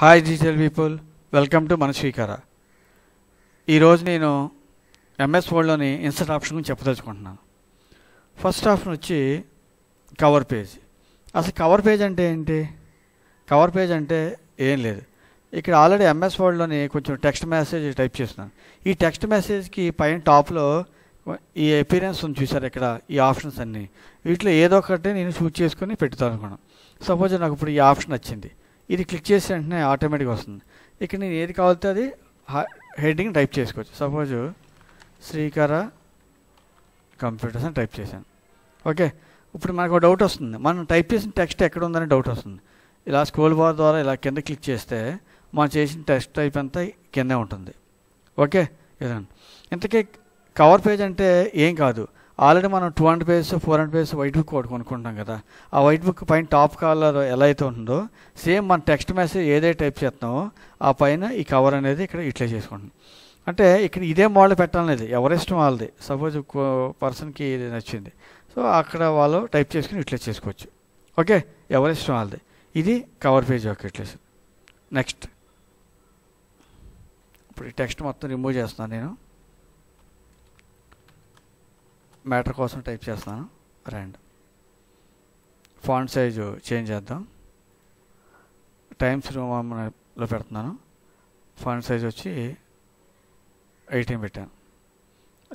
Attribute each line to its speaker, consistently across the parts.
Speaker 1: Hi digital people welcome to మన స్వీకార ఈరోజు నేను ఎంఎస్ వర్డ్లోని ఇన్సర్ట్ ఆప్షన్ గురించి చెప్పదలుచుకుంటున్నాను ఫస్ట్ ఆప్షన్ వచ్చి కవర్ పేజ్ అసలు కవర్ పేజ్ అంటే ఏంటి కవర్ పేజ్ అంటే ఏం లేదు ఇక్కడ ఆల్రెడీ ఎంఎస్ వర్డ్లోని కొంచెం టెక్స్ట్ మెసేజ్ టైప్ చేస్తున్నాను ఈ టెక్స్ట్ మెసేజ్కి పైన టాప్లో ఈ అపీరెన్స్ ఉంది చూసారు ఇక్కడ ఈ ఆప్షన్స్ అన్నీ వీటిలో ఏదో ఒకటి నేను చూస్ చేసుకొని పెట్టుతాను అనుకున్నాను సపోజ్ నాకు ఇప్పుడు ఈ ఆప్షన్ వచ్చింది ఇది క్లిక్ చేసిన వెంటనే ఆటోమేటిక్గా వస్తుంది ఇక్కడ నేను ఏది కావాలితే అది హెడ్డింగ్ టైప్ చేసుకోవచ్చు సపోజ్ శ్రీకర కంప్యూటర్స్ అని టైప్ చేశాను ఓకే ఇప్పుడు మనకు డౌట్ వస్తుంది మనం టైప్ చేసిన టెక్స్ట్ ఎక్కడ ఉందని డౌట్ వస్తుంది ఇలా స్కోల్ బార్ ద్వారా ఇలా కింద క్లిక్ చేస్తే మనం చేసిన టెక్స్ట్ టైప్ అంతా కిందే ఉంటుంది ఓకే ఇదండి ఇంతకీ కవర్ పేజ్ అంటే ఏం కాదు ఆల్రెడీ మనం two hundred pages four hundred pages white book ఒకటి కొనుక్కుంటాం కదా ఆ వైట్ బుక్ పైన టాప్ కాలర్ ఎలా అయితే ఉంటుందో సేమ్ మన టెక్స్ట్ మెసేజ్ ఏదైతే టైప్ చేస్తున్నామో ఆ పైన ఈ కవర్ అనేది ఇక్కడ ఇట్లే చేసుకుంటాం అంటే ఇక్కడ ఇదే మోడల్ పెట్టాలనేది ఇష్టం వాళ్ళది సపోజ్ పర్సన్కి ఇది నచ్చింది సో అక్కడ వాళ్ళు టైప్ చేసుకుని ఇట్లే చేసుకోవచ్చు ఓకే ఇష్టం వాళ్ళది ఇది కవర్ పేజ్ యొక్క ఇట్లేసి నెక్స్ట్ ఇప్పుడు ఈ టెక్స్ట్ మొత్తం రిమూవ్ చేస్తున్నాను నేను మ్యాటర్ కోసం టైప్ చేస్తాను ర్యాండ్ ఫాంట్ సైజు చేంజ్ చేద్దాం టైమ్స్ రూమ్లో పెడుతున్నాను ఫాంట్ సైజ్ వచ్చి ఎయిటీన్ పెట్టాను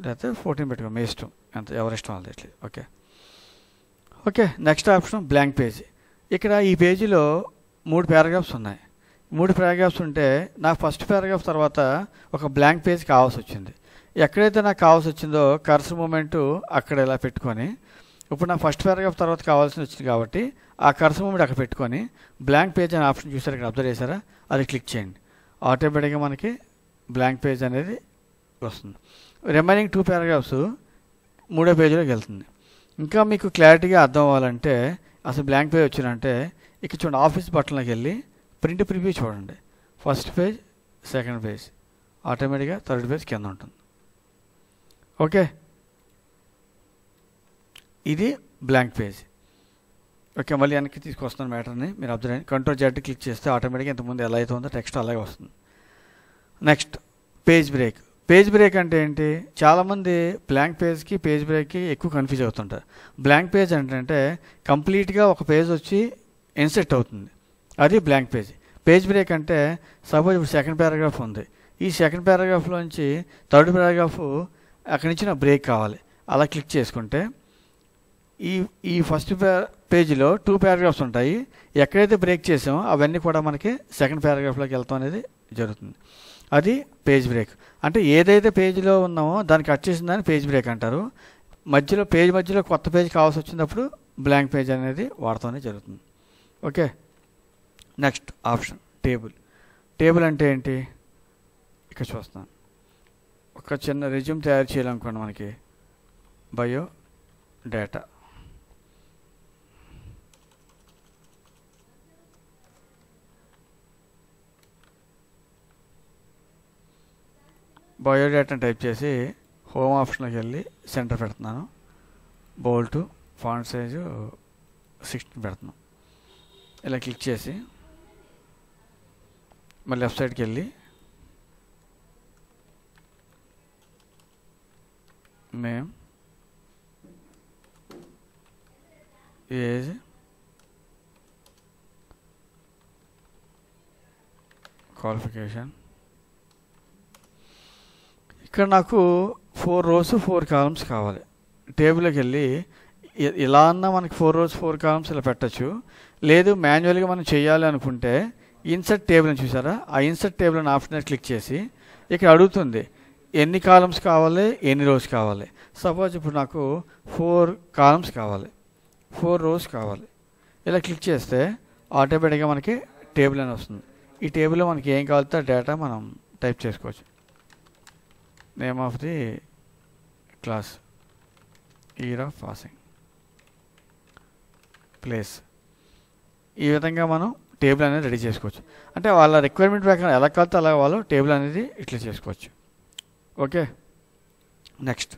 Speaker 1: లేకపోతే ఫోర్టీన్ పెట్టుకో మీ ఇష్టం ఎంత ఎవరి ఇష్టం వాళ్ళది ఇట్లా okay okay next option blank page ఇక్కడ ఈ పేజీలో మూడు పారాగ్రాఫ్స్ ఉన్నాయి మూడు పారాగ్రాఫ్స్ ఉంటే నాకు ఫస్ట్ పారాగ్రాఫ్ తర్వాత ఒక బ్లాంక్ పేజ్ కావాల్సి వచ్చింది ఎక్కడైతే నాకు కావాల్సి వచ్చిందో కర్స్ మూమెంటు అక్కడ ఇలా పెట్టుకొని ఇప్పుడు నాకు ఫస్ట్ పారాగ్రాఫ్ తర్వాత కావాల్సి వచ్చింది కాబట్టి ఆ కర్స్ మూమెంట్ అక్కడ పెట్టుకొని బ్లాంక్ పేజ్ అనే ఆప్షన్ చూసారు ఇక్కడ అబ్జర్వ్ చేశారా అది క్లిక్ చేయండి ఆటోమేటిక్గా మనకి బ్లాంక్ పేజ్ అనేది వస్తుంది రిమైనింగ్ టూ పారాగ్రాఫ్స్ మూడో పేజీలోకి వెళ్తుంది ఇంకా మీకు క్లారిటీగా అర్థం అవ్వాలంటే అసలు బ్లాంక్ పేజ్ వచ్చినంటే ఇక్కడ చూడండి ఆఫీస్ బట్టన్లోకి వెళ్ళి ప్రింట్ ప్రివ్యూ చూడండి ఫస్ట్ పేజ్ సెకండ్ పేజ్ ఆటోమేటిక్గా థర్డ్ పేజ్ కింద ఉంటుంది ఓకే ఇది బ్లాంక్ పేజ్ ఓకే మళ్ళీ వెనక్కి తీసుకొస్తున్నాను మ్యాటర్ని మీరు అబ్జర్వ్ చేయండి కంట్రోల్ జెడ్ క్లిక్ చేస్తే ఆటోమేటిక్గా ఇంతకుముందు ఎలా అయితే ఉందో టెక్స్ట్ అలాగే వస్తుంది next page break page break అంటే ఏంటి చాలామంది బ్లాంక్ పేజ్కి పేజ్ బ్రేక్కి ఎక్కువ కన్ఫ్యూజ్ అవుతుంటారు బ్లాంక్ పేజ్ ఏంటంటే కంప్లీట్గా ఒక పేజ్ వచ్చి ఇన్సెట్ అవుతుంది అది బ్లాంక్ పేజ్ పేజ్ బ్రేక్ అంటే సపోజ్ ఇప్పుడు సెకండ్ పారాగ్రాఫ్ ఉంది ఈ సెకండ్ పారాగ్రాఫ్లోంచి థర్డ్ పారాగ్రాఫ్ అక్కడి నుంచి నాకు బ్రేక్ కావాలి అలా క్లిక్ చేసుకుంటే ఈ ఈ ఫస్ట్ పేజీలో టూ పారాగ్రాఫ్స్ ఉంటాయి ఎక్కడైతే బ్రేక్ చేసామో అవన్నీ కూడా మనకి సెకండ్ పారాగ్రాఫ్లోకి వెళ్తాం అనేది జరుగుతుంది అది పేజ్ బ్రేక్ అంటే ఏదైతే పేజీలో ఉన్నామో దాన్ని కట్ చేసిన దాన్ని పేజ్ బ్రేక్ అంటారు మధ్యలో పేజ్ మధ్యలో కొత్త పేజ్ కావాల్సి వచ్చినప్పుడు బ్లాంక్ పేజ్ అనేది వాడతానే జరుగుతుంది okay next option table table అంటే ఏంటి ఇక్కడ చూస్తాను ఒక చిన్న రెజ్యూమ్ తయారు చేయాలనుకోండి మనకి బయో డేటా బయోడేటాని టైప్ చేసి హోమ్ ఆప్షన్కి వెళ్ళి సెంటర్ పెడుతున్నాను బోల్టు ఫాంట్ సైజు సిక్స్టీన్ పెడుతున్నాం ఇలా క్లిక్ చేసి మళ్ళీ లెఫ్ట్ సైడ్కి వెళ్ళి name is క్వాలిఫికేషన్ ఇక్కడ నాకు ఫోర్ రోస్ ఫోర్ కాలమ్స్ కావాలి టేబుల్కి వెళ్ళి ఇలా అన్నా మనకి ఫోర్ రోస్ ఫోర్ కాలమ్స్ ఇలా పెట్టచ్చు లేదు మాన్యువల్గా మనం చేయాలి అనుకుంటే ఇన్సర్ట్ టేబుల్ని చూసారా ఆ ఇన్సర్ట్ టేబుల్ని ఆప్షన్ క్లిక్ చేసి ఇక్కడ అడుగుతుంది ఎన్ని కాలమ్స్ కావాలి ఎన్ని రోజు కావాలి సపోజ్ ఇప్పుడు నాకు ఫోర్ కాలమ్స్ కావాలి ఫోర్ రోజ్ కావాలి ఇలా క్లిక్ చేస్తే ఆటోమేటిక్గా మనకి టేబుల్ అని వస్తుంది ఈ టేబుల్లో మనకి ఏం కావాలితే డేటా మనం టైప్ చేసుకోవచ్చు name of the class year of passing place ఈ విధంగా మనం టేబుల్ అనేది రెడీ చేసుకోవచ్చు అంటే వాళ్ళ రిక్వైర్మెంట్ ప్రకారం ఎలా కావాలో అలా వాళ్ళు టేబుల్ అనేది ఇట్లా చేసుకోవచ్చు ఓకే నెక్స్ట్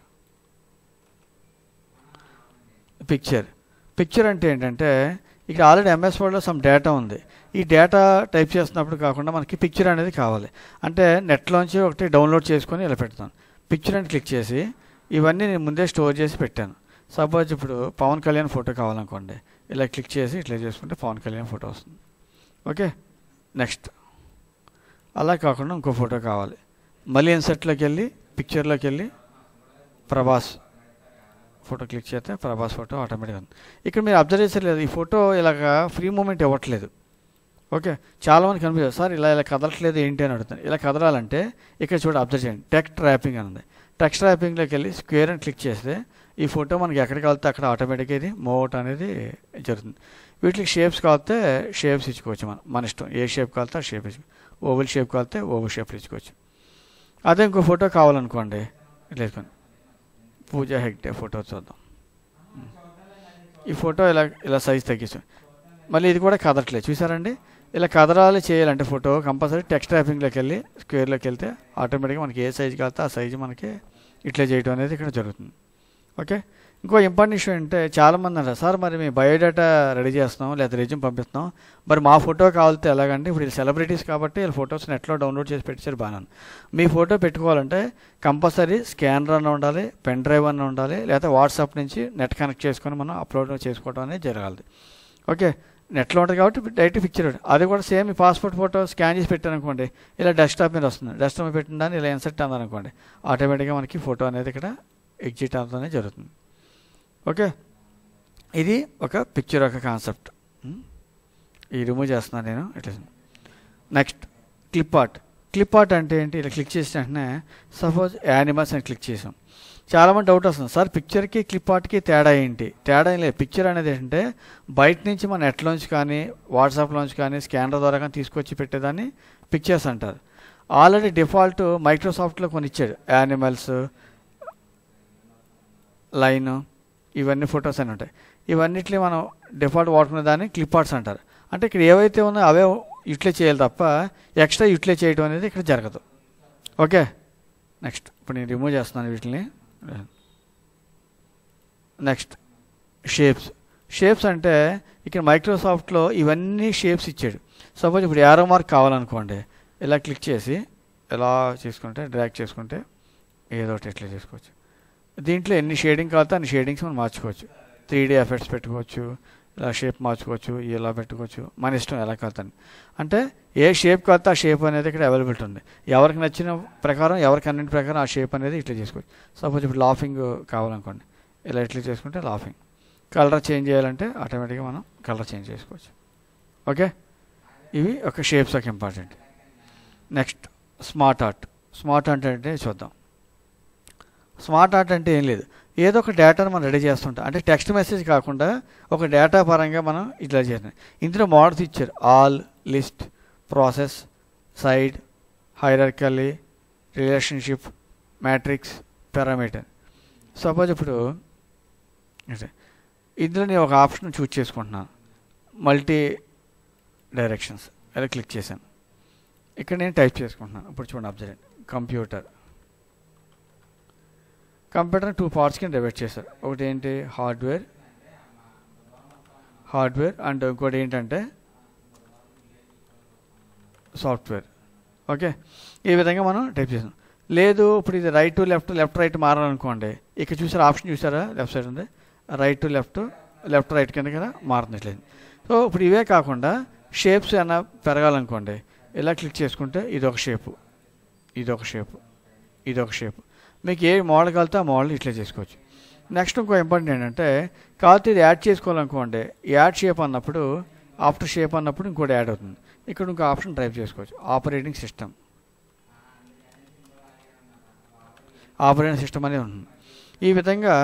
Speaker 1: పిక్చర్ పిక్చర్ అంటే ఏంటంటే ఇక్కడ ఆల్రెడీ ఎంఎస్ వర్డ్లో సమ్ డేటా ఉంది ఈ డేటా టైప్ చేస్తున్నప్పుడు కాకుండా మనకి పిక్చర్ అనేది కావాలి అంటే నెట్లోంచి ఒకటి డౌన్లోడ్ చేసుకొని ఇలా పెడతాను పిక్చర్ అని క్లిక్ చేసి ఇవన్నీ నేను ముందే స్టోర్ చేసి పెట్టాను సపోజ్ ఇప్పుడు పవన్ కళ్యాణ్ ఫోటో కావాలనుకోండి ఇలా క్లిక్ చేసి ఇట్లా చేసుకుంటే పవన్ కళ్యాణ్ ఫోటో వస్తుంది ఓకే నెక్స్ట్ అలా కాకుండా ఇంకో ఫోటో కావాలి మళ్ళీ సెట్లోకి వెళ్ళి పిక్చర్లోకి వెళ్ళి ప్రభాస్ ఫోటో క్లిక్ చేస్తే ప్రభాస్ ఫోటో ఆటోమేటిక్గా ఉంది ఇక్కడ మీరు అబ్జర్వ్ చేసేది ఈ ఫోటో ఇలాగ ఫ్రీ మూమెంట్ ఇవ్వట్లేదు ఓకే చాలామంది కనిపిస్తుంది సార్ ఇలా ఇలా కదలట్లేదు ఏంటి అని అడుగుతాను ఇలా కదలాలంటే ఇక్కడ చూడ అబ్జర్వ్ చేయండి టెక్స్ట్ ర్యాపింగ్ అని ఉంది టెక్స్ట్ ట్రాపింగ్లోకి వెళ్ళి స్క్వేర్ అని క్లిక్ చేస్తే ఈ ఫోటో మనకి ఎక్కడికి వెళ్తే అక్కడ ఆటోమేటిక్గా ఇది మూవ్ అనేది జరుగుతుంది వీటికి షేప్స్ కావాలితే షేప్స్ ఇచ్చుకోవచ్చు మనం మన ఇష్టం ఏ షేప్ కావాలితే ఆ షేప్ ఇచ్చుకోవచ్చు ఓవల్ షేప్ కావాలితే ఓవల్ షేప్లు ఇచ్చుకోవచ్చు అదే ఇంకో ఫోటో కావాలనుకోండి లేదు పూజ హెగ్డే ఫోటో చూద్దాం ఈ ఫోటో ఇలా ఇలా సైజ్ తగ్గిస్తాం మళ్ళీ ఇది కూడా కదరట్లేదు చూసారండి ఇలా కదరాలి చేయాలంటే ఫోటో కంపల్సరీ టెక్స్ట్ టైపింగ్లోకి వెళ్ళి స్క్వేర్లోకి వెళ్తే ఆటోమేటిక్గా మనకి ఏ సైజు కావాలితే ఆ సైజు మనకి ఇట్లా చేయడం అనేది ఇక్కడ జరుగుతుంది ఓకే ఇంకో ఇంపార్టెంట్ ఇష్యూ అంటే చాలామంది అంటారు సార్ మరి మేము బయోడేటా రెడీ చేస్తున్నాం లేదా రిజ్యూమ్ పంపిస్తున్నాం మరి మా ఫోటో కావాలితే ఎలాగంటే ఇప్పుడు వీళ్ళు సెలబ్రిటీస్ కాబట్టి వీళ్ళ ఫొటోస్ నెట్లో డౌన్లోడ్ చేసి పెట్టారు బాగా మీ ఫోటో పెట్టుకోవాలంటే కంపల్సరీ స్కానర్ అన్న ఉండాలి పెన్ డ్రైవ్ అన్న ఉండాలి లేదా వాట్సాప్ నుంచి నెట్ కనెక్ట్ చేసుకొని మనం అప్లోడ్ చేసుకోవడం అనేది జరగాలి ఓకే నెట్లో ఉంటుంది కాబట్టి డైరెక్ట్ పిక్చర్ అది కూడా సేమ్ పాస్పోర్ట్ ఫోటో స్కాన్ చేసి పెట్టాను అనుకోండి ఇలా డెస్క్టాప్ మీద వస్తుంది డెస్క్టాప్ మీద పెట్టిన ఇలా ఇన్సర్ట్ అందనుకోండి ఆటోమేటిక్గా మనకి ఫోటో అనేది ఇక్కడ ఎగ్జిట్ అవ్వడం జరుగుతుంది ఓకే ఇది ఒక పిక్చర్ ఒక కాన్సెప్ట్ hmm? ఈ రిమూవ్ చేస్తున్నాను నేను is next clip art clip art అంటే ఏంటి ఇలా క్లిక్ చేసిన వెంటనే సపోజ్ యానిమల్స్ అని క్లిక్ చేసాం చాలామంది డౌట్ వస్తుంది సార్ పిక్చర్కి క్లిప్ ఆర్ట్కి తేడా ఏంటి తేడా ఏం లేదు పిక్చర్ అనేది ఏంటంటే బయట నుంచి మన నెట్లోంచి కానీ వాట్సాప్లోంచి కానీ స్కానర్ ద్వారా కానీ తీసుకొచ్చి పెట్టేదాన్ని పిక్చర్స్ అంటారు ఆల్రెడీ డిఫాల్ట్ మైక్రోసాఫ్ట్లో కొన్ని ఇచ్చాడు యానిమల్స్ లైను ఇవన్నీ ఫొటోస్ అని ఉంటాయి ఇవన్నిటిని మనం డిఫాల్ట్ వాడుకునే దాన్ని క్లిప్ ఆర్ట్స్ అంటారు అంటే ఇక్కడ ఏవైతే ఉన్నాయో అవే యూటిలైజ్ చేయాలి తప్ప ఎక్స్ట్రా యూటిలైజ్ చేయడం అనేది ఇక్కడ జరగదు ఓకే నెక్స్ట్ ఇప్పుడు నేను రిమూవ్ చేస్తున్నాను వీటిని నెక్స్ట్ షేప్స్ షేప్స్ అంటే ఇక్కడ మైక్రోసాఫ్ట్లో ఇవన్నీ షేప్స్ ఇచ్చాడు సపోజ్ ఇప్పుడు యారో మార్క్ కావాలనుకోండి ఇలా క్లిక్ చేసి ఎలా చేసుకుంటే డ్రాక్ చేసుకుంటే ఏదో ఒకటి ఎట్లా చేసుకోవచ్చు దీంట్లో ఎన్ని షేడింగ్ కావాలో అన్ని షేడింగ్స్ మనం మార్చుకోవచ్చు త్రీ డీ ఎఫెక్ట్స్ పెట్టుకోవచ్చు ఇలా షేప్ మార్చుకోవచ్చు ఇలా పెట్టుకోవచ్చు మన ఇష్టం ఎలా కలుతాను అంటే ఏ షేప్ కావాలో ఆ షేప్ అనేది ఇక్కడ అవైలబిలిటీ ఉంది ఎవరికి నచ్చిన ప్రకారం ఎవరికి అన్నింటి ప్రకారం ఆ షేప్ అనేది ఇట్లా చేసుకోవచ్చు సపోజ్ ఇప్పుడు లాఫింగ్ కావాలనుకోండి ఇలా ఇట్లా చేసుకుంటే లాఫింగ్ కలర్ చేంజ్ చేయాలంటే ఆటోమేటిక్గా మనం కలర్ చేంజ్ చేసుకోవచ్చు ఓకే ఇవి ఒక షేప్స్ ఒక important next smart art smart art అంటే చూద్దాం స్మార్ట్ ఆర్ట్ అంటే ఏం లేదు ఏదో ఒక డేటాను మనం రెడీ చేస్తుంటాం అంటే టెక్స్ట్ మెసేజ్ కాకుండా ఒక డేటా పరంగా మనం ఇట్లా చేసినాం ఇందులో మోడల్స్ ఇచ్చారు ఆల్ లిస్ట్ ప్రాసెస్ సైడ్ హైరకలీ రిలేషన్షిప్ మ్యాట్రిక్స్ పారామీటర్ సపోజ్ ఇప్పుడు ఇందులో నేను ఒక ఆప్షన్ చూస్ చేసుకుంటున్నాను మల్టీ డైరెక్షన్స్ అలా క్లిక్ చేశాను ఇక్కడ నేను టైప్ చేసుకుంటున్నాను ఇప్పుడు చూడండి అబ్జర్వ్ కంప్యూటర్ కంప్యూటర్ టూ పార్ట్స్కి డివైడ్ చేశారు ఒకటి ఏంటి హార్డ్వేర్ హార్డ్వేర్ అండ్ ఇంకోటి ఏంటంటే సాఫ్ట్వేర్ ఓకే ఈ విధంగా మనం టైప్ చేసాం లేదు ఇప్పుడు ఇది right to left left right మారాలనుకోండి ఇక్కడ చూసారా ఆప్షన్ చూసారా లెఫ్ట్ సైడ్ ఉంది right to left left right కింద కదా మారినట్లేదు సో ఇప్పుడు ఇవే కాకుండా షేప్స్ ఏమైనా పెరగాలనుకోండి ఇలా క్లిక్ చేసుకుంటే ఇదొక షేపు ఇదొక షేపు ఇదొక షేపు మీకు ఏ మోడల్ కలితే ఆ మోడల్ ఇట్లా చేసుకోవచ్చు నెక్స్ట్ ఇంకో ఇంపార్టెంట్ ఏంటంటే కాబట్టి ఇది యాడ్ చేసుకోవాలనుకోండి యాడ్ షేప్ అన్నప్పుడు ఆఫ్టర్ షేప్ అన్నప్పుడు ఇంకోటి యాడ్ అవుతుంది ఇక్కడ ఇంకో ఆప్షన్ టైప్ చేసుకోవచ్చు ఆపరేటింగ్ సిస్టమ్ ఆపరేటింగ్ సిస్టమ్ అనేది ఉంటుంది ఈ విధంగా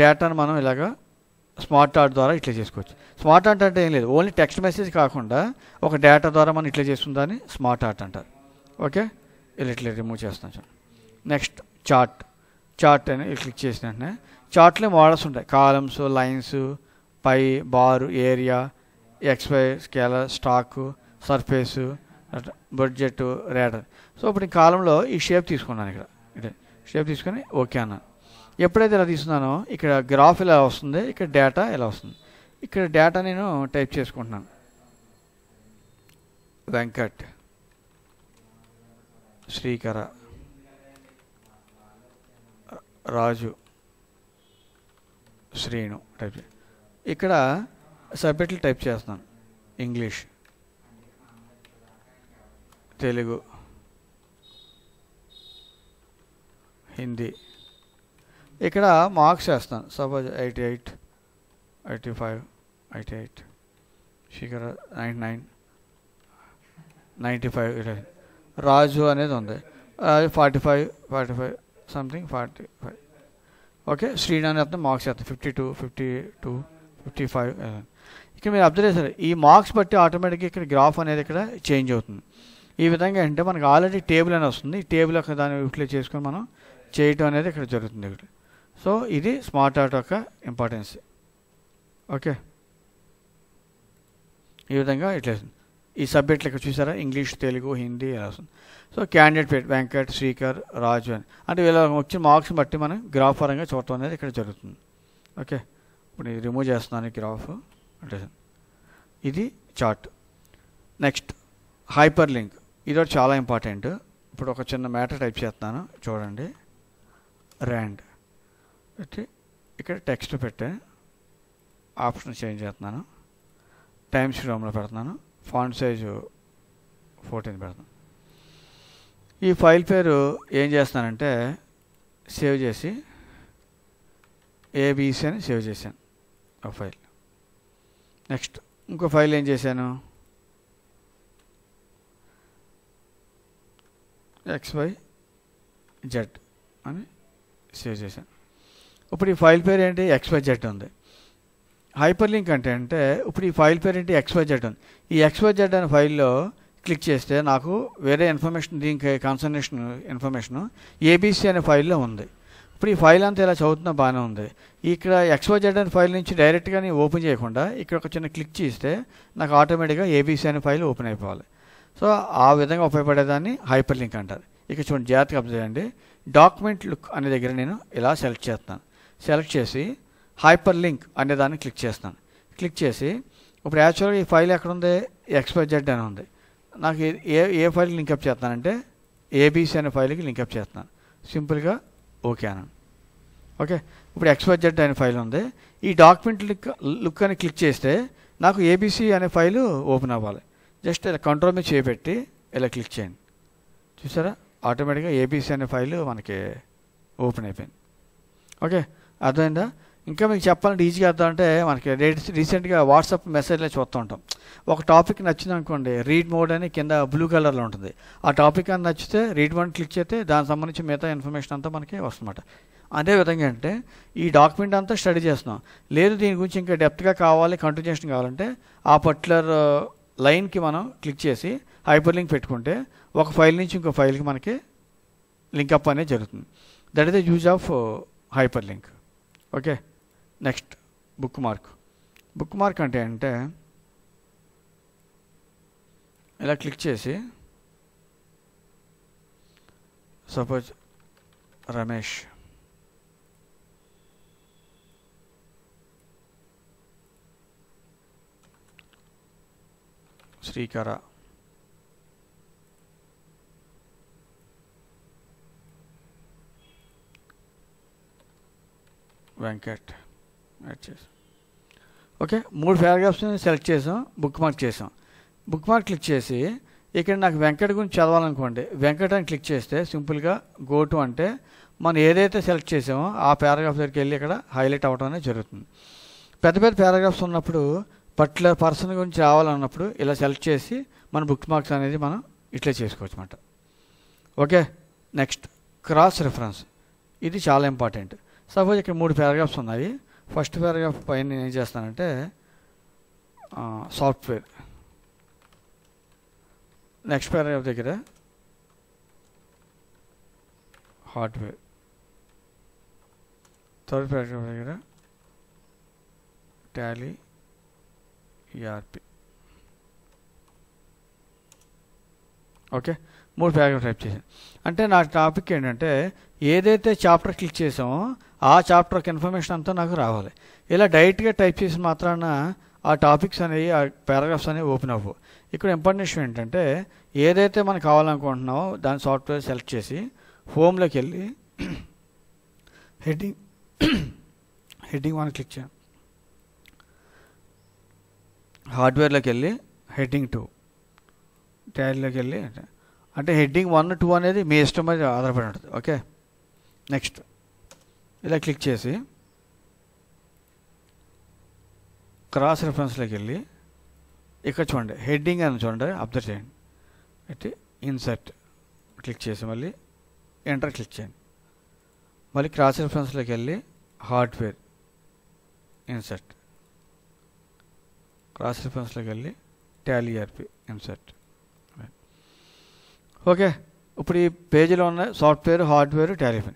Speaker 1: డేటాను మనం ఇలాగ స్మార్ట్ ఆర్ట్ ద్వారా ఇట్లా చేసుకోవచ్చు స్మార్ట్ ఆర్ట్ అంటే ఏం లేదు ఓన్లీ టెక్స్ట్ మెసేజ్ కాకుండా ఒక డేటా ద్వారా మనం ఇట్లా చేస్తుందని స్మార్ట్ ఆర్ట్ అంటారు ఓకే ఇలా ఇట్లా రిమూవ్ చేస్తాను నెక్స్ట్ చార్ట్ చార్ట్ అని క్లిక్ చేసిన వెంటనే చార్ట్లో మోడల్స్ ఉంటాయి columns lines pie bar area XY scatter stock surface budget radar so ఇప్పుడు ఈ కాలంలో ఈ షేప్ తీసుకున్నాను ఇక్కడ ఇదే షేప్ తీసుకొని ఓకే అన్నాను ఎప్పుడైతే ఇలా తీసుకున్నానో ఇక్కడ గ్రాఫ్ ఇలా వస్తుంది ఇక్కడ డేటా ఇలా వస్తుంది ఇక్కడ డేటా నేను టైప్ చేసుకుంటున్నాను వెంకట్ శ్రీకర రాజు శ్రీను టైప్ ఇక్కడ సబ్జెక్టులు టైప్ చేస్తున్నాను ఇంగ్లీష్ తెలుగు హిందీ ఇక్కడ మార్క్స్ వేస్తాను suppose eighty eight eighty five eighty eight Shikhara ninety nine ninety five Raju అనేది ఉంది Raju forty five forty five something forty five okay Srinatharatnam marks చేస్తాం fifty two fifty two fifty five ఇక్కడ మీరు అబ్జర్వ్ చేశారు ఈ మార్క్స్ బట్టి ఆటోమేటిక్గా ఇక్కడ గ్రాఫ్ అనేది ఇక్కడ చేంజ్ అవుతుంది ఈ విధంగా అంటే మనకు ఆల్రెడీ టేబుల్ అని వస్తుంది టేబుల్ ఒక దాన్ని యూటిలైజ్ చేసుకొని మనం చేయటం అనేది ఇక్కడ జరుగుతుంది ఇక్కడ సో ఇది స్మార్ట్ ఆర్ట్ యొక్క ఇంపార్టెన్స్ ఓకే ఈ విధంగా ఇట్లా ఈ సబ్జెక్టులకు చూసారా ఇంగ్లీష్ తెలుగు హిందీ రాస్తుంది సో క్యాండిడేట్ పేరు వెంకట్ శ్రీకర్ రాజు అని అంటే వీళ్ళ వచ్చిన మార్క్స్ బట్టి మనం గ్రాఫ్ పరంగా చూడటం అనేది ఇక్కడ జరుగుతుంది ఓకే ఇప్పుడు ఇది రిమూవ్ చేస్తున్నాను గ్రాఫ్ అంటే ఇది చార్ట్ నెక్స్ట్ హైపర్ లింక్ ఇది ఒకటి చాలా ఇంపార్టెంట్ ఇప్పుడు ఒక చిన్న మ్యాటర్ టైప్ చేస్తున్నాను చూడండి ర్యాండ్ అయితే ఇక్కడ టెక్స్ట్ పెట్టే ఆప్షన్ చేంజ్ చేస్తున్నాను టైమ్స్ రూమ్లో పెడుతున్నాను ఫాంట్ సైజు ఫోర్టీన్ పెడతాం ఈ ఫైల్ పేరు ఏం చేస్తానంటే సేవ్ చేసి ఏబీసీ అని సేవ్ చేశాను ఒక ఫైల్ నెక్స్ట్ ఇంకో ఫైల్ ఏం చేశాను ఎక్స్వై జెడ్ అని సేవ్ చేశాను ఇప్పుడు ఈ ఫైల్ పేరు ఏంటి ఎక్స్వై జెడ్ ఉంది హైపర్ లింక్ అంటే అంటే ఇప్పుడు ఈ ఫైల్ పేరేంటి ఎక్స్వైజెడ్ అని ఈ ఎక్స్వైజెడ్ అనే ఫైల్లో క్లిక్ చేస్తే నాకు వేరే ఇన్ఫర్మేషన్ దీనికి కాన్సన్ట్రేషన్ ఇన్ఫర్మేషన్ ఏబీసీ అనే ఫైల్లో ఉంది ఇప్పుడు ఈ ఫైల్ అంతా ఇలా చదువుతున్నా బాగానే ఉంది ఇక్కడ ఎక్స్వైజెడ్ అనే ఫైల్ నుంచి డైరెక్ట్గా నేను ఓపెన్ చేయకుండా ఇక్కడ ఒక చిన్న క్లిక్ చేస్తే నాకు ఆటోమేటిక్గా ఏబీసీ అనే ఫైల్ ఓపెన్ అయిపోవాలి సో ఆ విధంగా ఉపయోగపడేదాన్ని హైపర్ లింక్ అంటారు ఇక చూడండి జాగ్రత్తగా అబ్జర్వ్ చేయండి డాక్యుమెంట్ లుక్ అనే దగ్గర నేను ఇలా సెలెక్ట్ చేస్తాను సెలెక్ట్ చేసి హైపర్ లింక్ అనే దాన్ని క్లిక్ చేస్తాను క్లిక్ చేసి ఇప్పుడు యాక్చువల్గా ఈ ఫైల్ ఎక్కడ ఉంది ఎక్స్పైజెడ్ అని ఉంది నాకు ఏ ఏ ఫైల్ లింకప్ చేస్తానంటే ఏబీసీ అనే ఫైల్కి లింకప్ చేస్తున్నాను సింపుల్గా ఓకే అన ఓకే ఇప్పుడు ఎక్స్పైజెడ్ అనే ఫైల్ ఉంది ఈ డాక్యుమెంట్ లుక్ లుక్ అని క్లిక్ చేస్తే నాకు ఏబీసీ అనే ఫైలు ఓపెన్ అవ్వాలి జస్ట్ ఇలా కంట్రోల్ మీద చేపెట్టి ఇలా క్లిక్ చేయండి చూసారా ఆటోమేటిక్గా ఏబీసీ అనే ఫైలు మనకి ఓపెన్ అయిపోయింది ఓకే అర్థమైందా ఇంకా మీకు చెప్పాలంటే ఈజీగా అర్థం అంటే మనకి రీసెంట్గా వాట్సాప్ మెసేజ్లో చూస్తూ ఉంటాం ఒక టాపిక్ నచ్చింది అనుకోండి రీడ్ మోడ్ అని కింద బ్లూ కలర్లో ఉంటుంది ఆ టాపిక్ అని నచ్చితే రీడ్ మోడ్ క్లిక్ చేస్తే దానికి సంబంధించి మిగతా ఇన్ఫర్మేషన్ అంతా మనకి వస్తుందన్నమాట అదే విధంగా అంటే ఈ డాక్యుమెంట్ అంతా స్టడీ చేస్తున్నాం లేదు దీని గురించి ఇంకా డెప్త్గా కావాలి కంటిన్యూషన్ కావాలంటే ఆ పర్టికులర్ లైన్కి uh, మనం క్లిక్ చేసి హైపర్ లింక్ పెట్టుకుంటే ఒక ఫైల్ నుంచి ఇంకో ఫైల్కి మనకి లింకప్ అనేది జరుగుతుంది that is the use of hyperlink okay next bookmark bookmark అంటే అంటే ఇలా క్లిక్ చేసి సపోజ్ రమేష్ శ్రీకర వెంకట్ యాడ్ చేసాం ఓకే మూడు పారాగ్రాఫ్స్ సెలెక్ట్ చేసాం బుక్ మార్క్ చేసాం బుక్ మార్క్ క్లిక్ చేసి ఇక్కడ నాకు వెంకట గురించి చదవాలనుకోండి వెంకట అని క్లిక్ చేస్తే సింపుల్గా గో టు అంటే మనం ఏదైతే సెలెక్ట్ చేసామో ఆ పారాగ్రాఫ్ దగ్గరికి వెళ్ళి ఇక్కడ హైలైట్ అవ్వడం అనేది జరుగుతుంది పెద్ద పెద్ద పారాగ్రాఫ్స్ ఉన్నప్పుడు పర్టికులర్ పర్సన్ గురించి రావాలన్నప్పుడు ఇలా సెలెక్ట్ చేసి మన బుక్ మార్క్స్ అనేది మనం ఇట్లా చేసుకోవచ్చు అనమాట ఓకే నెక్స్ట్ క్రాస్ రిఫరెన్స్ ఇది చాలా ఇంపార్టెంట్ సపోజ్ ఇక్కడ మూడు పారాగ్రాఫ్స్ ఉన్నాయి ఫస్ట్ పారాగ్రాఫ్ పైన నేను ఏం చేస్తానంటే సాఫ్ట్వేర్ నెక్స్ట్ పారాగ్రాఫ్ దగ్గర హార్డ్వేర్ థర్డ్ పారాగ్రాఫ్ దగ్గర టాలీ ఈఆర్పి e ఓకే మూడు పారాగ్రాఫ్ టైప్ చేశాను అంటే నా టాపిక్ ఏంటంటే ఏదైతే చాప్టర్ క్లిక్ చేసామో ఆ చాప్టర్కి ఇన్ఫర్మేషన్ అంతా నాకు రావాలి ఇలా డైరెక్ట్గా టైప్ చేసి మాత్రాన ఆ టాపిక్స్ అనేవి ఆ పారాగ్రాఫ్స్ అనేవి ఓపెన్ అవ్వు ఇక్కడ ఇంపార్టెంట్ విషయం ఏంటంటే ఏదైతే మనం కావాలనుకుంటున్నామో దాని సాఫ్ట్వేర్ సెలెక్ట్ చేసి హోమ్లోకి వెళ్ళి హెడ్డింగ్ హెడ్డింగ్ వన్ క్లిక్ చేయండి హార్డ్వేర్లోకి వెళ్ళి హెడ్డింగ్ టూ ట్యాడ్లోకి వెళ్ళి అంటే హెడ్డింగ్ వన్ టూ అనేది మీ ఇష్టం మీద ఆధారపడి ఉంటుంది ఓకే నెక్స్ట్ ఇలా క్లిక్ చేసి క్రాస్ రెఫరెన్స్లోకి వెళ్ళి ఇక్కడ చూడండి హెడ్డింగ్ అని చూడండి అబ్జర్వ్ చేయండి అయితే ఇన్సర్ట్ క్లిక్ చేసి మళ్ళీ ఎంటర్ క్లిక్ చేయండి మళ్ళీ క్రాస్ రెఫరెన్స్లోకి వెళ్ళి హార్డ్వేర్ ఇన్సర్ట్ క్రాస్ రెఫరెన్స్లోకి వెళ్ళి టాలీ ఆర్పి ఇన్సర్ట్ ఓకే ఇప్పుడు ఈ పేజీలో ఉన్న సాఫ్ట్వేర్ హార్డ్వేర్ టాలీఫ్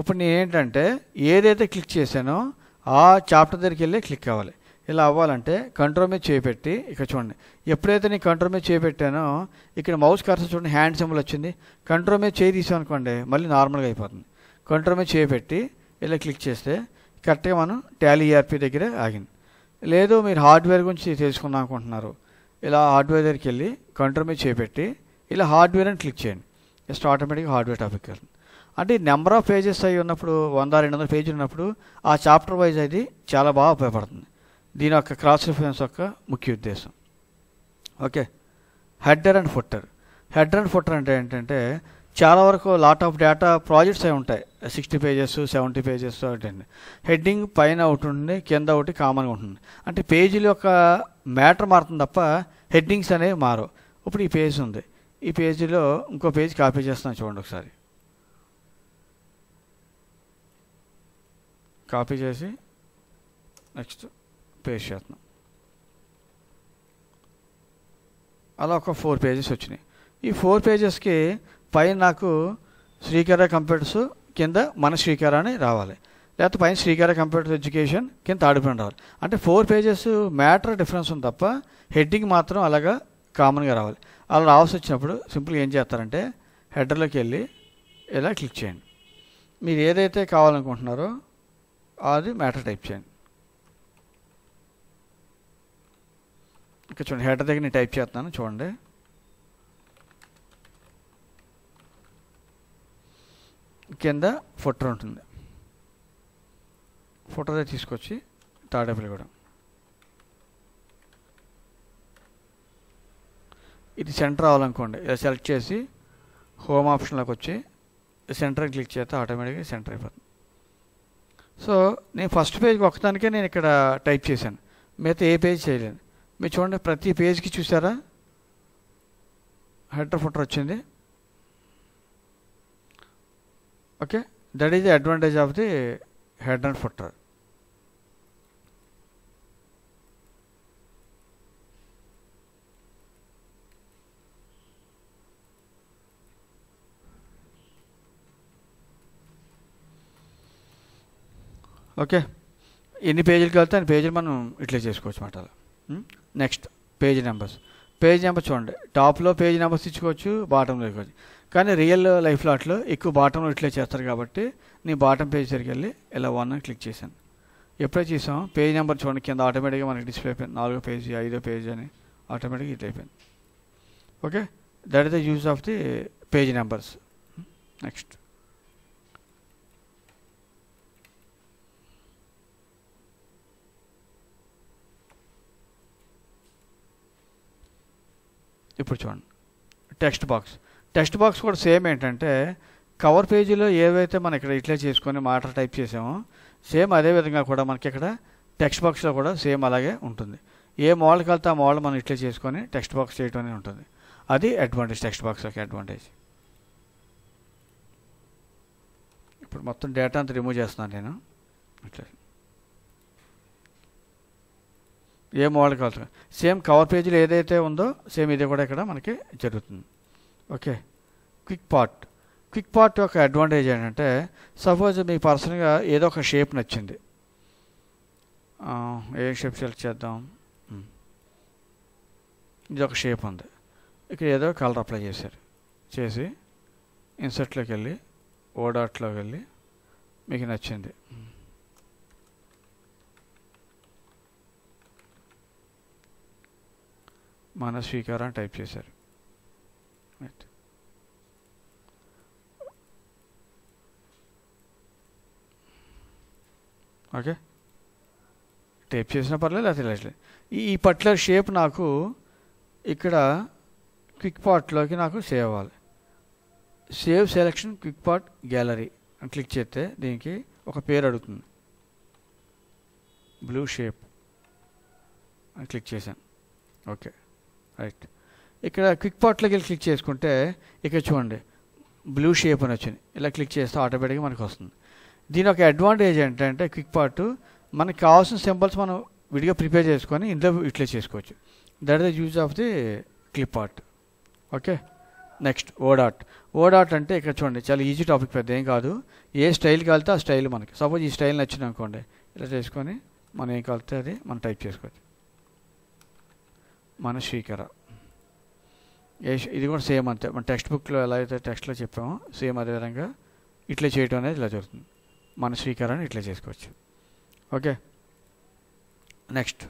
Speaker 1: ఇప్పుడు నేను ఏంటంటే ఏదైతే క్లిక్ చేశానో ఆ చాప్టర్ దగ్గరికి వెళ్ళి క్లిక్ అవ్వాలి ఇలా అవ్వాలంటే కంట్రోల్ మీద చేపెట్టి ఇక్కడ చూడండి ఎప్పుడైతే నేను కంట్రోల్ మీద చేపెట్టానో ఇక్కడ మౌస్ కర్స చూడండి హ్యాండ్ సింబల్ వచ్చింది కంట్రోల్ మీద చేయి తీసాం అనుకోండి మళ్ళీ నార్మల్గా అయిపోతుంది కంట్రోల్ మీద చేపెట్టి ఇలా క్లిక్ చేస్తే కరెక్ట్గా మనం టాలీ ఈఆర్పీ దగ్గరే ఆగింది లేదు మీరు హార్డ్వేర్ గురించి తెలుసుకుందాం అనుకుంటున్నారు ఇలా హార్డ్వేర్ దగ్గరికి వెళ్ళి కంట్రోల్ మీద చేపెట్టి ఇలా హార్డ్వేర్ అని క్లిక్ చేయండి జస్ట్ ఆటోమేటిక్గా హార్డ్వేర్ టాపిక్ వెళ్తుంది అంటే నెంబర్ ఆఫ్ పేజెస్ అయి ఉన్నప్పుడు వంద రెండు వందల పేజీలు ఉన్నప్పుడు ఆ చాప్టర్ వైజ్ అది చాలా బాగా ఉపయోగపడుతుంది దీని యొక్క క్రాస్ రిఫరెన్స్ యొక్క ముఖ్య ఉద్దేశం okay header and footer header and footer అంటే ఏంటంటే చాలా వరకు లాట్ ఆఫ్ డేటా ప్రాజెక్ట్స్ అవి ఉంటాయి సిక్స్టీ పేజెస్ సెవెంటీ పేజెస్ ఒకటండి హెడ్డింగ్ పైన ఒకటి ఉంటుంది కింద ఒకటి కామన్గా ఉంటుంది అంటే పేజీల యొక్క మ్యాటర్ మారుతుంది తప్ప హెడ్డింగ్స్ అనేవి మారవు ఇప్పుడు ఈ పేజ్ ఉంది ఈ పేజీలో ఇంకో పేజ్ కాపీ చేస్తాను చూడండి ఒకసారి కాపీ చేసి నెక్స్ట్ పేస్ట్ చేస్తున్నాం అలా ఒక ఫోర్ పేజెస్ వచ్చినాయి ఈ ఫోర్ పేజెస్కి పైన నాకు శ్రీకర కంప్యూటర్స్ కింద మన శ్రీకర అని రావాలి లేకపోతే పైన శ్రీకర కంప్యూటర్ ఎడ్యుకేషన్ కింద తాడిపోయిన రావాలి అంటే ఫోర్ పేజెస్ మ్యాటర్ డిఫరెన్స్ ఉంది తప్ప హెడ్డింగ్ మాత్రం అలాగా కామన్గా రావాలి అలా రావాల్సి వచ్చినప్పుడు సింపుల్గా ఏం చేస్తారంటే హెడర్లోకి వెళ్ళి ఇలా క్లిక్ చేయండి మీరు ఏదైతే కావాలనుకుంటున్నారో ఆర్ మ్యాటర్ టైప్ చేయండి ఇక్కడ చూడండి హెడర్ దగ్గర నేను టైప్ చేస్తున్నాను చూడండి కింద ఫుటర్ ఉంటుంది ఫుటర్ తీసుకొచ్చి తాడేపల్ కూడా ఇది సెంటర్ అవ్వాలనుకోండి సెలెక్ట్ చేసి హోమ్ ఆప్షన్లోకి వచ్చి సెంటర్ క్లిక్ చేస్తే ఆటోమేటిక్గా సెంటర్ అయిపోతుంది సో నేను ఫస్ట్ పేజ్ ఒకదానికే నేను ఇక్కడ టైప్ చేశాను మిగతా ఏ పేజ్ చేయలేను మీరు చూడండి ప్రతి పేజ్కి చూసారా హెటర్ ఫుటర్ వచ్చింది okay that is the advantage of the head and footer okay ఎన్ని పేజీలు వెళ్తే అన్ని పేజీలు మనం ఇట్లా చేసుకోవచ్చు మాట next page numbers page number చూడండి టాప్లో పేజ్ నెంబర్స్ ఇచ్చుకోవచ్చు బాటంలో ఇచ్చుకోవచ్చు కానీ రియల్ లైఫ్ లాట్లో ఎక్కువ బాటంలో ఇట్లే చేస్తారు కాబట్టి నీ బాటం పేజ్ దగ్గరికి వెళ్ళి ఇలా వన్ అని క్లిక్ చేశాను ఎప్పుడే చేసాం పేజ్ నెంబర్ చూడండి కింద ఆటోమేటిక్గా మనకి డిస్ప్లే అయిపోయింది నాలుగో పేజీ ఐదో పేజీ అని ఆటోమేటిక్గా ఇట్లా అయిపోయింది okay that is the use of the page numbers next ఇప్పుడు చూడండి టెక్స్ట్ బాక్స్ టెక్స్ట్ బాక్స్ కూడా సేమ్ ఏంటంటే కవర్ పేజీలో ఏవైతే మనం ఇక్కడ ఇట్లా చేసుకొని మాట టైప్ చేసామో సేమ్ అదే విధంగా కూడా మనకి ఇక్కడ టెక్స్ట్ బాక్స్లో కూడా సేమ్ అలాగే ఉంటుంది ఏ మోడల్కి వెళ్తే ఆ మోడల్ మనం ఇట్లా చేసుకొని టెక్స్ట్ బాక్స్ చేయటం అనేది ఉంటుంది అది అడ్వాంటేజ్ టెక్స్ట్ బాక్స్ యొక్క అడ్వాంటేజ్ ఇప్పుడు మొత్తం డేటా అంతా రిమూవ్ చేస్తున్నాను నేను ఇట్లా ఏ మోడల్ కావాల్సిన సేమ్ కవర్ పేజీలో ఏదైతే ఉందో సేమ్ ఇది కూడా ఇక్కడ మనకి జరుగుతుంది okay quick part quick part యొక్క అడ్వాంటేజ్ ఏంటంటే సపోజ్ మీకు పర్సనల్గా ఏదో ఒక షేప్ నచ్చింది ఏ షేప్ సెలెక్ట్ చేద్దాం ఇది ఒక షేప్ ఉంది ఇక్కడ ఏదో కలర్ అప్లై చేశారు చేసి ఇన్సర్ట్లోకి వెళ్ళి ఓడాట్లోకి వెళ్ళి మీకు నచ్చింది మన స్వీకారం టైప్ చేశారు ఓకే టైప్ చేసినా పర్లేదు అది లేదు ఈ ఈ పర్టికులర్ షేప్ నాకు ఇక్కడ క్విక్ పార్ట్లోకి నాకు సేవ్ అవ్వాలి save selection quick part gallery అని క్లిక్ చేస్తే దీనికి ఒక పేరు అడుగుతుంది బ్లూ షేప్ అని క్లిక్ చేశాను ఓకే రైట్ ఇక్కడ క్విక్ పాట్లోకి వెళ్ళి క్లిక్ చేసుకుంటే ఇక్కడ చూడండి బ్లూ షేప్ అని వచ్చింది ఇలా క్లిక్ చేస్తే ఆటోమేటిక్గా మనకు వస్తుంది దీని ఒక అడ్వాంటేజ్ ఏంటంటే క్విక్ పార్ట్ మనకి కావాల్సిన సింబల్స్ మనం విడిగా ప్రిపేర్ చేసుకొని ఇందులో ఇట్లే చేసుకోవచ్చు that the use of the clip art okay next ఓడాట్ ఓడాట్ అంటే ఇక్కడ చూడండి చాలా ఈజీ టాపిక్ పెద్ద ఏం కాదు ఏ స్టైల్ కలితే ఆ స్టైల్ మనకి సపోజ్ ఈ స్టైల్ నచ్చింది అనుకోండి ఇలా చేసుకొని మనం ఏం కలితే అది మనం టైప్ చేసుకోవచ్చు మనస్వీకర ఇది కూడా సేమ్ అంతే మన టెక్స్ట్ బుక్లో ఎలా అయితే టెక్స్ట్లో చెప్పామో సేమ్ అదేవిధంగా ఇట్లా చేయటం అనేది ఇలా జరుగుతుంది మన స్వీకారాన్ని ఇట్లా చేసుకోవచ్చు ఓకే నెక్స్ట్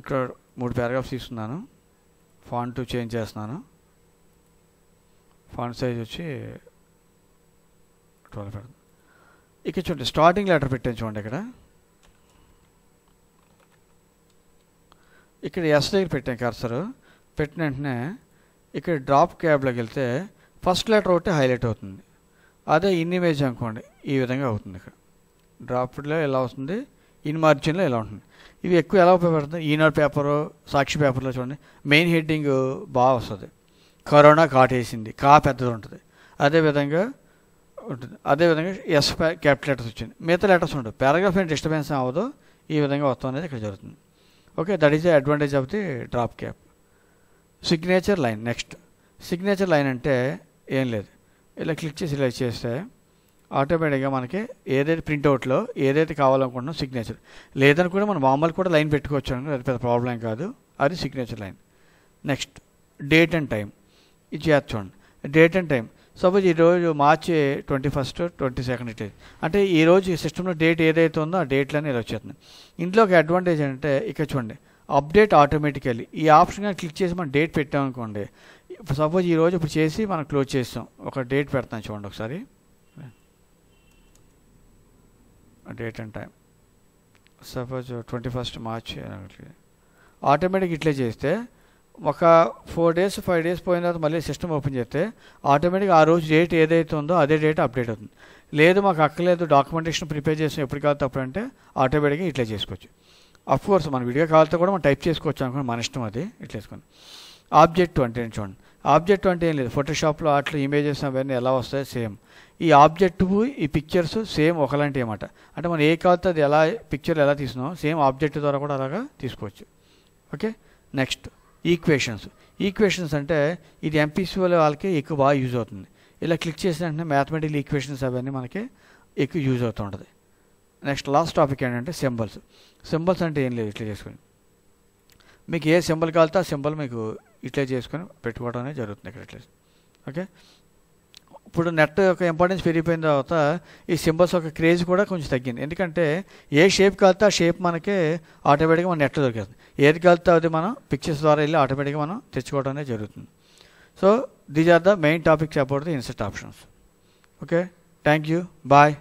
Speaker 1: ఇక్కడ మూడు పారాగ్రాఫ్స్ తీసుకున్నాను ఫాంట్ చేంజ్ చేస్తున్నాను ఫాంట్ సైజ్ వచ్చి ట్వెల్వ్ ఇక్కడ చూడండి స్టార్టింగ్ లెటర్ పెట్టాను చూడండి ఇక్కడ ఇక్కడ ఎస్ దగ్గర పెట్టాం కర్సరు పెట్టిన వెంటనే ఇక్కడ డ్రాప్ క్యాబ్లోకి వెళ్తే ఫస్ట్ లెటర్ ఒకటి హైలైట్ అవుతుంది అదే ఇన్ ఇమేజ్ అనుకోండి ఈ విధంగా అవుతుంది ఇక్కడ డ్రాప్లో ఎలా అవుతుంది ఇన్ మార్జిన్లో ఎలా ఉంటుంది ఇవి ఎక్కువ ఎలా ఉపయోగపడుతుంది ఈనాడు పేపరు సాక్షి పేపర్లో చూడండి మెయిన్ హెడ్డింగ్ బాగా వస్తుంది కరోనా కాటేసింది కా పెద్దది ఉంటుంది అదేవిధంగా ఉంటుంది అదేవిధంగా ఎస్ క్యాపిటల్ లెటర్స్ వచ్చింది మిగతా లెటర్స్ ఉండవు పారాగ్రాఫ్ డిస్టర్బెన్స్ అవ్వదు ఈ విధంగా వస్తాం అనేది ఇక్కడ జరుగుతుంది okay that is the advantage of the drop cap signature line next signature line అంటే ఏం లేదు ఇలా క్లిక్ చేసి ఇలా చేస్తే ఆటోమేటిక్గా మనకి ఏదైతే ప్రింట్అవుట్లో ఏదైతే కావాలనుకుంటున్నాం సిగ్నేచర్ లేదని కూడా మనం మామూలు కూడా లైన్ పెట్టుకోవచ్చు అది పెద్ద ప్రాబ్లం కాదు అది signature line next date and time ఇది చేర్చండి డేట్ అండ్ టైం సపోజ్ ఈరోజు March twenty first twenty second it అంటే ఈరోజు ఈ సిస్టంలో డేట్ ఏదైతే ఉందో ఆ డేట్లో ఇలా వచ్చేస్తుంది ఇంట్లో ఒక అడ్వాంటేజ్ అంటే ఇక్కడ చూడండి అప్డేట్ ఆటోమేటికల్లీ ఈ ఆప్షన్గా క్లిక్ చేసి మనం డేట్ పెట్టామనుకోండి అనుకోండి సపోజ్ ఈరోజు ఇప్పుడు చేసి మనం క్లోజ్ చేస్తాం ఒక డేట్ పెడతాం చూడండి ఒకసారి date and time suppose twenty first March automatic ఇట్లే చేస్తే ఒక ఫోర్ డేస్ ఫైవ్ డేస్ పోయిన తర్వాత మళ్ళీ సిస్టమ్ ఓపెన్ చేస్తే ఆటోమేటిక్గా ఆ రోజు డేట్ ఏదైతే ఉందో అదే డేట్ అప్డేట్ అవుతుంది లేదు మాకు అక్కలేదు డాక్యుమెంటేషన్ ప్రిపేర్ చేసిన ఎప్పుడు కాదు తప్పుడు అంటే ఆటోమేటిక్గా ఇట్లా చేసుకోవచ్చు అఫ్ కోర్స్ మన వీడియో కావాలతో కూడా మనం టైప్ చేసుకోవచ్చు అనుకోండి మన ఇష్టం అది ఇట్లా వేసుకోండి ఆబ్జెక్ట్ అంటే చూడండి ఆబ్జెక్ట్ అంటే ఏం లేదు ఫోటోషాప్లో అట్లా ఇమేజెస్ అవన్నీ ఎలా వస్తాయో సేమ్ ఈ ఆబ్జెక్ట్ ఈ పిక్చర్స్ సేమ్ ఒకలాంటి అనమాట అంటే మనం ఏ కాలతో అది ఎలా పిక్చర్లు ఎలా తీసినామో సేమ్ ఆబ్జెక్ట్ ద్వారా కూడా అలాగా తీసుకోవచ్చు ఓకే నెక్స్ట్ ఈక్వేషన్స్ ఈక్వేషన్స్ అంటే ఇది ఎంపీసీ వాళ్ళకి ఎక్కువ బాగా యూజ్ అవుతుంది ఇలా క్లిక్ చేసిన వెంటనే మ్యాథమెటికల్ ఈక్వేషన్స్ అవన్నీ మనకి ఎక్కువ యూజ్ అవుతూ ఉంటుంది నెక్స్ట్ లాస్ట్ టాపిక్ ఏంటంటే సింబల్స్ సింబల్స్ అంటే ఏం లేదు ఇట్లా చేసుకుని మీకు ఏ సింబల్ కావాలితే ఆ సింబల్ మీకు ఇట్లా చేసుకొని పెట్టుకోవడం అనేది జరుగుతుంది ఇక్కడ ఇట్లా ఓకే ఇప్పుడు నెట్ యొక్క ఇంపార్టెన్స్ పెరిగిపోయిన తర్వాత ఈ సింబల్స్ యొక్క క్రేజ్ కూడా కొంచెం తగ్గింది ఎందుకంటే ఏ షేప్ కలితే ఆ షేప్ మనకి ఆటోమేటిక్గా మన నెట్ దొరికేస్తుంది ఏది కలితే అది మనం పిక్చర్స్ ద్వారా వెళ్ళి ఆటోమేటిక్గా మనం తెచ్చుకోవడం అనేది జరుగుతుంది so these are the main topics about the insert options okay thank you bye